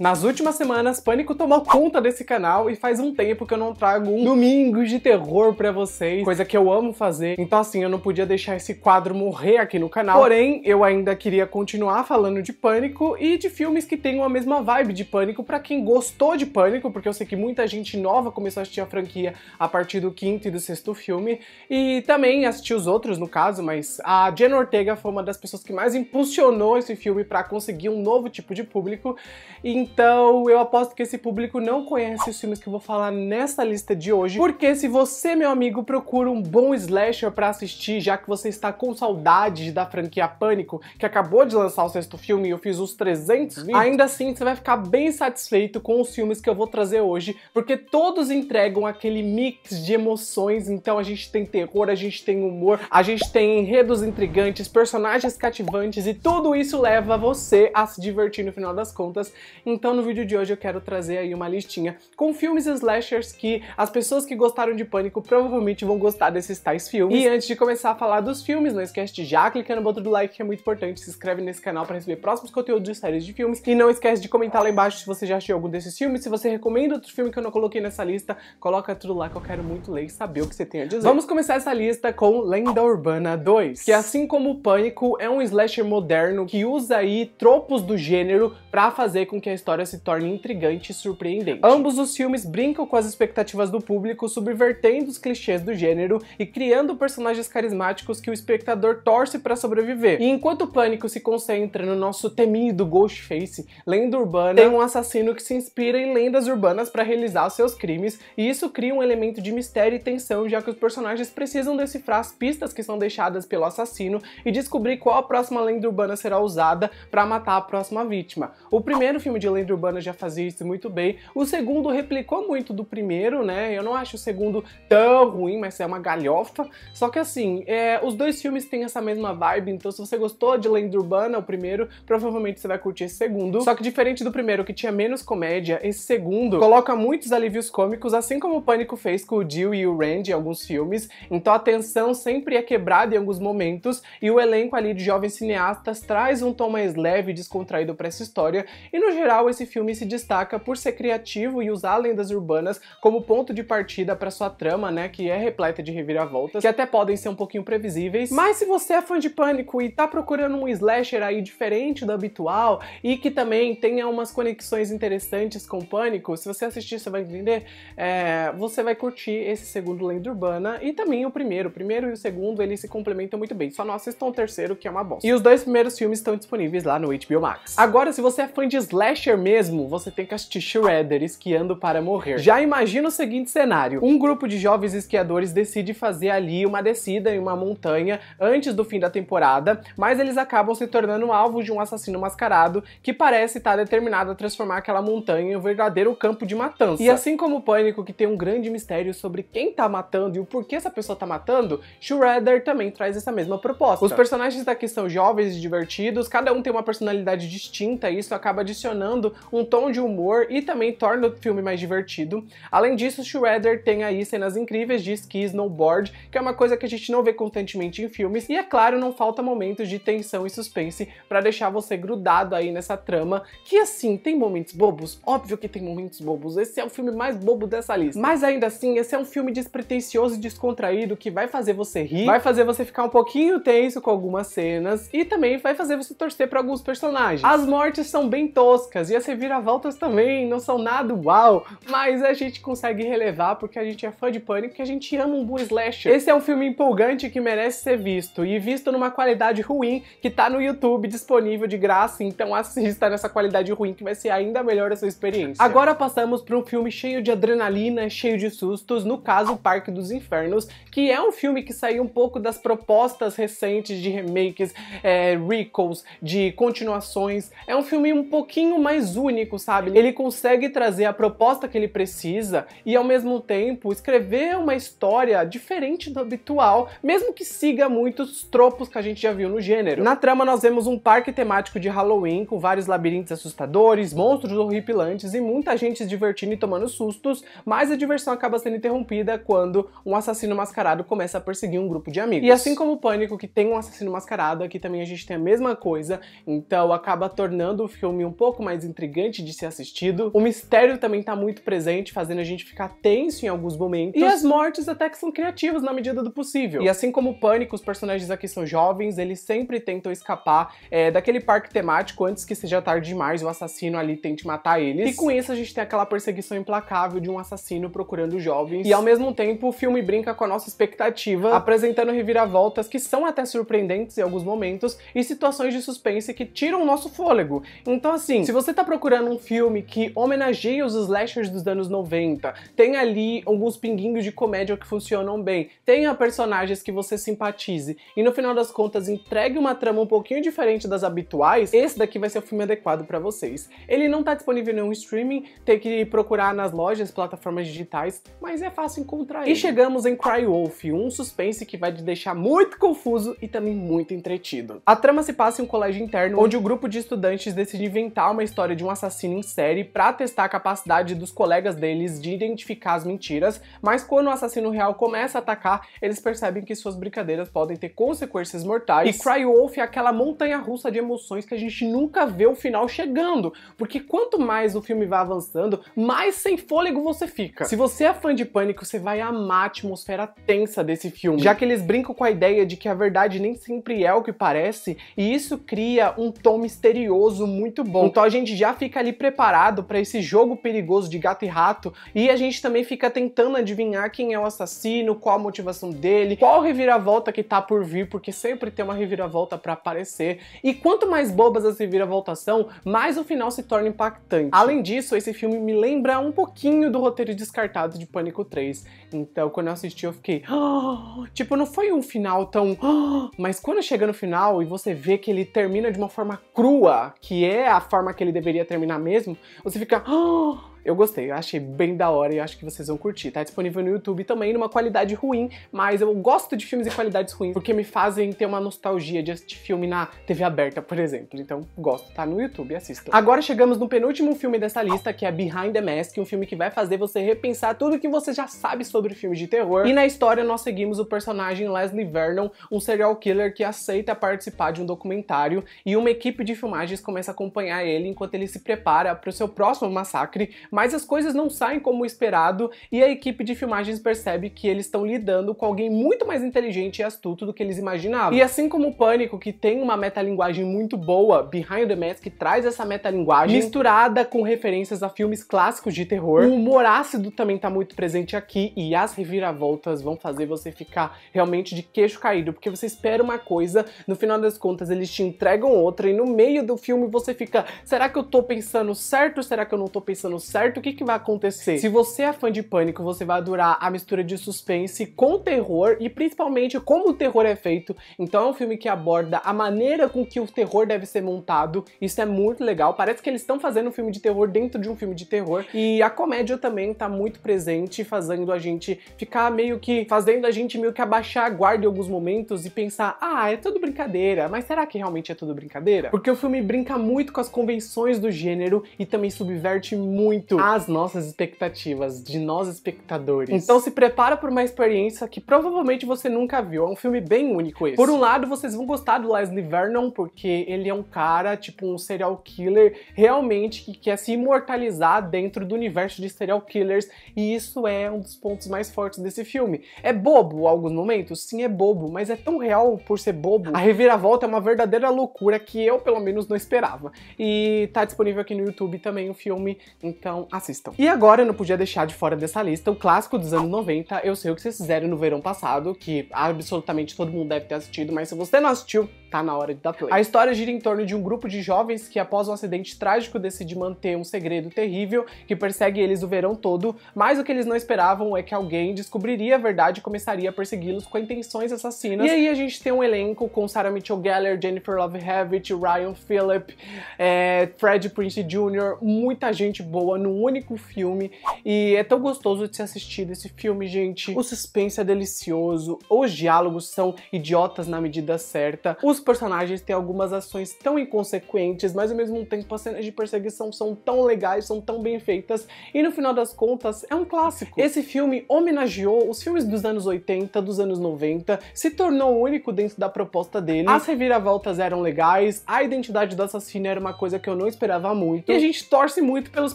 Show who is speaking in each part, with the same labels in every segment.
Speaker 1: Nas últimas semanas, Pânico tomou conta desse canal e faz um tempo que eu não trago um domingo de terror pra vocês, coisa que eu amo fazer. Então assim, eu não podia deixar esse quadro morrer aqui no canal. Porém, eu ainda queria continuar falando de Pânico e de filmes que tenham a mesma vibe de Pânico pra quem gostou de Pânico, porque eu sei que muita gente nova começou a assistir a franquia a partir do quinto e do sexto filme, e também assisti os outros no caso, mas a Jenna Ortega foi uma das pessoas que mais impulsionou esse filme para conseguir um novo tipo de público, Então então, eu aposto que esse público não conhece os filmes que eu vou falar nessa lista de hoje, porque se você, meu amigo, procura um bom slasher para assistir, já que você está com saudade da franquia Pânico, que acabou de lançar o sexto filme e eu fiz os 300 vídeos, ainda assim você vai ficar bem satisfeito com os filmes que eu vou trazer hoje, porque todos entregam aquele mix de emoções, então a gente tem terror, a gente tem humor, a gente tem enredos intrigantes, personagens cativantes e tudo isso leva você a se divertir no final das contas. Então, então no vídeo de hoje eu quero trazer aí uma listinha com filmes slashers que as pessoas que gostaram de Pânico provavelmente vão gostar desses tais filmes. E antes de começar a falar dos filmes, não esquece de já clicar no botão do like que é muito importante, se inscreve nesse canal para receber próximos conteúdos de séries de filmes e não esquece de comentar lá embaixo se você já assistiu algum desses filmes, se você recomenda outro filme que eu não coloquei nessa lista, coloca tudo lá que eu quero muito ler e saber o que você tem a dizer. Vamos começar essa lista com Lenda Urbana 2, que assim como Pânico é um slasher moderno que usa aí tropos do gênero para fazer com que a história se torne intrigante e surpreendente. Ambos os filmes brincam com as expectativas do público, subvertendo os clichês do gênero e criando personagens carismáticos que o espectador torce para sobreviver. E enquanto o pânico se concentra no nosso temido Ghostface, lenda urbana, tem é um assassino que se inspira em lendas urbanas para realizar seus crimes, e isso cria um elemento de mistério e tensão, já que os personagens precisam decifrar as pistas que são deixadas pelo assassino e descobrir qual a próxima lenda urbana será usada para matar a próxima vítima. O primeiro filme de Lenda Urbana já fazia isso muito bem. O segundo replicou muito do primeiro, né? Eu não acho o segundo tão ruim, mas é uma galhofa. Só que assim, é, os dois filmes têm essa mesma vibe, então se você gostou de Lenda Urbana, o primeiro, provavelmente você vai curtir esse segundo. Só que diferente do primeiro, que tinha menos comédia, esse segundo coloca muitos alívios cômicos, assim como o Pânico fez com o Jill e o Randy em alguns filmes. Então a tensão sempre é quebrada em alguns momentos e o elenco ali de jovens cineastas traz um tom mais leve e descontraído para essa história. E no geral, geral, esse filme se destaca por ser criativo e usar lendas urbanas como ponto de partida para sua trama, né, que é repleta de reviravoltas, que até podem ser um pouquinho previsíveis. Mas se você é fã de Pânico e tá procurando um slasher aí diferente do habitual e que também tenha umas conexões interessantes com Pânico, se você assistir você vai entender, é, você vai curtir esse segundo Lenda Urbana e também o primeiro. O primeiro e o segundo, eles se complementam muito bem. Só não assistam o terceiro, que é uma bosta. E os dois primeiros filmes estão disponíveis lá no HBO Max. Agora, se você é fã de slasher mesmo, você tem que assistir Shredder esquiando para morrer. Já imagina o seguinte cenário: um grupo de jovens esquiadores decide fazer ali uma descida em uma montanha antes do fim da temporada, mas eles acabam se tornando alvo de um assassino mascarado que parece estar determinado a transformar aquela montanha em um verdadeiro campo de matança. E assim como o Pânico, que tem um grande mistério sobre quem tá matando e o porquê essa pessoa tá matando, Shredder também traz essa mesma proposta. Os personagens daqui são jovens e divertidos, cada um tem uma personalidade distinta e isso acaba adicionando dando um tom de humor e também torna o filme mais divertido. Além disso, Shredder tem aí cenas incríveis de esqui e snowboard, que é uma coisa que a gente não vê constantemente em filmes, e é claro, não falta momentos de tensão e suspense para deixar você grudado aí nessa trama, que assim, tem momentos bobos? Óbvio que tem momentos bobos, esse é o filme mais bobo dessa lista. Mas ainda assim, esse é um filme despretensioso e descontraído que vai fazer você rir, vai fazer você ficar um pouquinho tenso com algumas cenas e também vai fazer você torcer para alguns personagens. As mortes são bem toscas e as reviravoltas também não são nada uau, mas a gente consegue relevar porque a gente é fã de pânico e a gente ama um bom slasher. Esse é um filme empolgante que merece ser visto e visto numa qualidade ruim que tá no YouTube disponível de graça, então assista nessa qualidade ruim que vai ser ainda melhor a sua experiência. Agora passamos para um filme cheio de adrenalina, cheio de sustos, no caso Parque dos Infernos, que é um filme que saiu um pouco das propostas recentes de remakes, é, recalls, de continuações. É um filme um pouquinho mais mais único, sabe? Ele consegue trazer a proposta que ele precisa e ao mesmo tempo escrever uma história diferente do habitual, mesmo que siga muitos tropos que a gente já viu no gênero. Na trama nós vemos um parque temático de Halloween com vários labirintos assustadores, monstros horripilantes e muita gente se divertindo e tomando sustos, mas a diversão acaba sendo interrompida quando um assassino mascarado começa a perseguir um grupo de amigos. E assim como o Pânico, que tem um assassino mascarado, aqui também a gente tem a mesma coisa, então acaba tornando o filme um pouco mais intrigante de ser assistido. O mistério também tá muito presente, fazendo a gente ficar tenso em alguns momentos. E as mortes até que são criativas na medida do possível. E assim como o Pânico, os personagens aqui são jovens, eles sempre tentam escapar é, daquele parque temático antes que seja tarde demais, o assassino ali tente matar eles. E com isso a gente tem aquela perseguição implacável de um assassino procurando jovens. E ao mesmo tempo o filme brinca com a nossa expectativa, apresentando reviravoltas que são até surpreendentes em alguns momentos e situações de suspense que tiram o nosso fôlego. Então assim, se você você tá procurando um filme que homenageia os slashers dos anos 90, tem ali alguns pinguinhos de comédia que funcionam bem, tenha personagens que você simpatize e no final das contas entregue uma trama um pouquinho diferente das habituais, esse daqui vai ser o filme adequado para vocês. Ele não tá disponível em nenhum streaming, tem que procurar nas lojas, plataformas digitais, mas é fácil encontrar ele. E chegamos em Cry Wolf, um suspense que vai te deixar muito confuso e também muito entretido. A trama se passa em um colégio interno onde o um grupo de estudantes decide inventar uma história história de um assassino em série para testar a capacidade dos colegas deles de identificar as mentiras, mas quando o assassino real começa a atacar, eles percebem que suas brincadeiras podem ter consequências mortais. E Cry Wolf é aquela montanha russa de emoções que a gente nunca vê o final chegando, porque quanto mais o filme vai avançando, mais sem fôlego você fica. Se você é fã de Pânico, você vai amar a atmosfera tensa desse filme, já que eles brincam com a ideia de que a verdade nem sempre é o que parece, e isso cria um tom misterioso muito bom. Então a gente gente já fica ali preparado para esse jogo perigoso de gato e rato e a gente também fica tentando adivinhar quem é o assassino, qual a motivação dele, qual reviravolta que tá por vir, porque sempre tem uma reviravolta para aparecer. E quanto mais bobas as reviravoltas são, mais o final se torna impactante. Além disso, esse filme me lembra um pouquinho do roteiro descartado de Pânico 3. Então, quando eu assisti, eu fiquei, ah! tipo, não foi um final tão, ah! mas quando chega no final e você vê que ele termina de uma forma crua, que é a forma que ele deveria terminar mesmo, você fica. Oh! Eu gostei, eu achei bem da hora e acho que vocês vão curtir. Tá disponível no YouTube também, numa qualidade ruim, mas eu gosto de filmes em qualidades ruins porque me fazem ter uma nostalgia de assistir filme na TV aberta, por exemplo. Então, gosto, tá no YouTube, assista. Agora chegamos no penúltimo filme dessa lista, que é Behind the Mask, um filme que vai fazer você repensar tudo que você já sabe sobre filmes de terror. E na história nós seguimos o personagem Leslie Vernon, um serial killer que aceita participar de um documentário e uma equipe de filmagens começa a acompanhar ele enquanto ele se prepara para o seu próximo massacre, mas as coisas não saem como esperado e a equipe de filmagens percebe que eles estão lidando com alguém muito mais inteligente e astuto do que eles imaginavam. E assim como o Pânico, que tem uma metalinguagem muito boa, Behind the Mask traz essa metalinguagem misturada com referências a filmes clássicos de terror. O humor ácido também tá muito presente aqui e as reviravoltas vão fazer você ficar realmente de queixo caído, porque você espera uma coisa, no final das contas eles te entregam outra e no meio do filme você fica, será que eu tô pensando certo? Será que eu não tô pensando certo? certo, o que, que vai acontecer? Se você é fã de Pânico, você vai adorar a mistura de suspense com terror e principalmente como o terror é feito. Então é um filme que aborda a maneira com que o terror deve ser montado. Isso é muito legal. Parece que eles estão fazendo um filme de terror dentro de um filme de terror. E a comédia também tá muito presente, fazendo a gente ficar meio que. fazendo a gente meio que abaixar a guarda em alguns momentos e pensar: ah, é tudo brincadeira, mas será que realmente é tudo brincadeira? Porque o filme brinca muito com as convenções do gênero e também subverte muito muito nossas expectativas, de nós espectadores. Então se prepara por uma experiência que provavelmente você nunca viu. É um filme bem único esse. Por um lado, vocês vão gostar do Leslie Vernon, porque ele é um cara, tipo um serial killer, realmente que quer se imortalizar dentro do universo de serial killers, e isso é um dos pontos mais fortes desse filme. É bobo alguns momentos? Sim, é bobo, mas é tão real por ser bobo. A reviravolta é uma verdadeira loucura que eu, pelo menos, não esperava. E tá disponível aqui no YouTube também o filme, então então assistam. E agora eu não podia deixar de fora dessa lista o clássico dos anos 90, Eu Sei O Que Vocês Fizeram no Verão Passado, que absolutamente todo mundo deve ter assistido, mas se você não assistiu, Tá na hora de dar play. A história gira em torno de um grupo de jovens que, após um acidente trágico, decide manter um segredo terrível que persegue eles o verão todo, mas o que eles não esperavam é que alguém descobriria a verdade e começaria a persegui-los com intenções assassinas. E aí a gente tem um elenco com Sarah Mitchell Gellar, Jennifer Love Hewitt, Ryan Phillip, é, Fred Prince Jr., muita gente boa num único filme. E é tão gostoso de se assistir desse filme, gente. O suspense é delicioso, os diálogos são idiotas na medida certa, os os personagens têm algumas ações tão inconsequentes, mas ao mesmo tempo as cenas de perseguição são tão legais, são tão bem feitas, e no final das contas é um clássico. Esse filme homenageou os filmes dos anos 80, dos anos 90, se tornou único dentro da proposta dele. As reviravoltas eram legais, a identidade do assassino era uma coisa que eu não esperava muito, e a gente torce muito pelos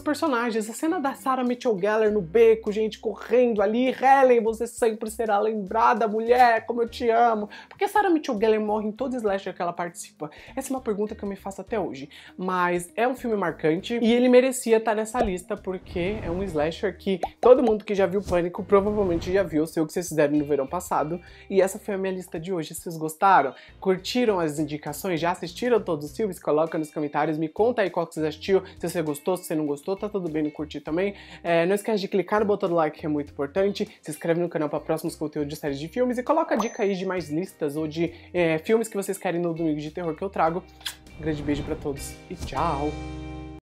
Speaker 1: personagens. A cena da Sarah Mitchell Geller no beco, gente correndo ali, Helen, você sempre será lembrada, mulher, como eu te amo. Porque Sarah Mitchell Geller morre em todos os é que ela participa? Essa é uma pergunta que eu me faço até hoje, mas é um filme marcante e ele merecia estar nessa lista porque é um slasher que todo mundo que já viu Pânico provavelmente já viu, sei o que vocês fizeram no verão passado, e essa foi a minha lista de hoje. Vocês gostaram? Curtiram as indicações? Já assistiram todos os filmes? Coloca nos comentários, me conta aí qual que vocês assistiu, se você gostou, se você não gostou, tá tudo bem no curtir também. É, não esquece de clicar no botão do like que é muito importante, se inscreve no canal para próximos conteúdos de séries de filmes e coloca a dica aí de mais listas ou de é, filmes que vocês querem confere no domingo de terror que eu trago. Um grande beijo para todos e tchau!